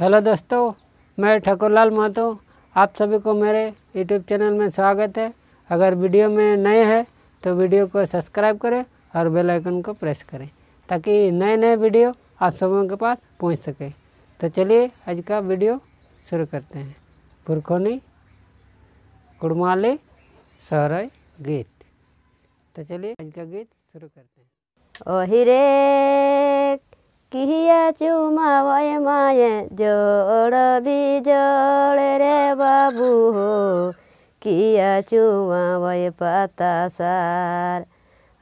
hello दोस्तों मैं लाल महतो आप सभी को मेरे यूट्यूब चैनल में स्वागत है अगर वीडियो में नए हैं तो वीडियो को सब्सक्राइब करें और बेल आइकन को प्रेस करें ताकि नए नए वीडियो आप सबों के पास पहुंच सके तो चलिए आज का वीडियो शुरू करते हैं पुरखोनी कुड़माली सहराय गीत तो चलिए आज का गीत शुरू करते हैं ओहिरे किया चुमावय माये जोड़ बिजोड़ रे बाबू हो किया चुमावय पता सार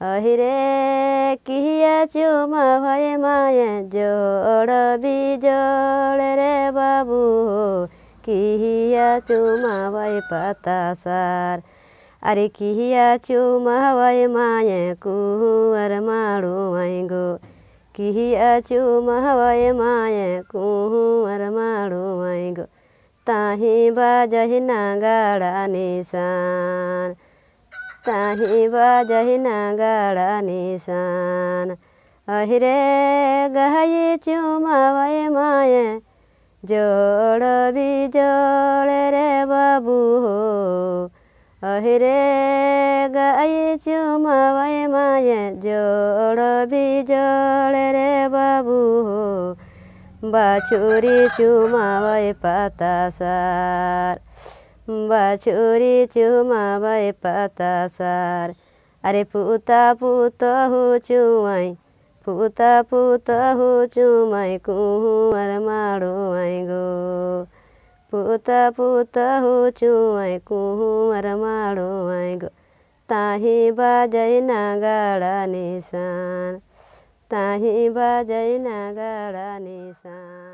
अहिरे किया चुमावय माये जोड़ बिजोड़ रे बाबू हो किया चुमावय पता सार अरे किया चुमावय माये कुहर मारू आएंगो किही आचु महवाय माय कुहु अरमाडु माय गो ताही बाजहि नागाड़ा निशान ताही बाजहि नागाड़ा निशान अहिरे गहये चुमावाय माय जोड़ भी जोड़ रे बाबू हो अहिरे गाई चुमावाई माया जोड बिजोड रे बाबु हो बाछुरी चुमावाई पातासार बाछुरी चुमावाई पातासार अरे पुता पुत हो चुवाई पुता पुत हो चुमाई कुहुँवर माडो भूता हो छु ऐ कुहुमर माडो आई गो ताही ना गाड़ा निशान ताही ना गाड़ा निशान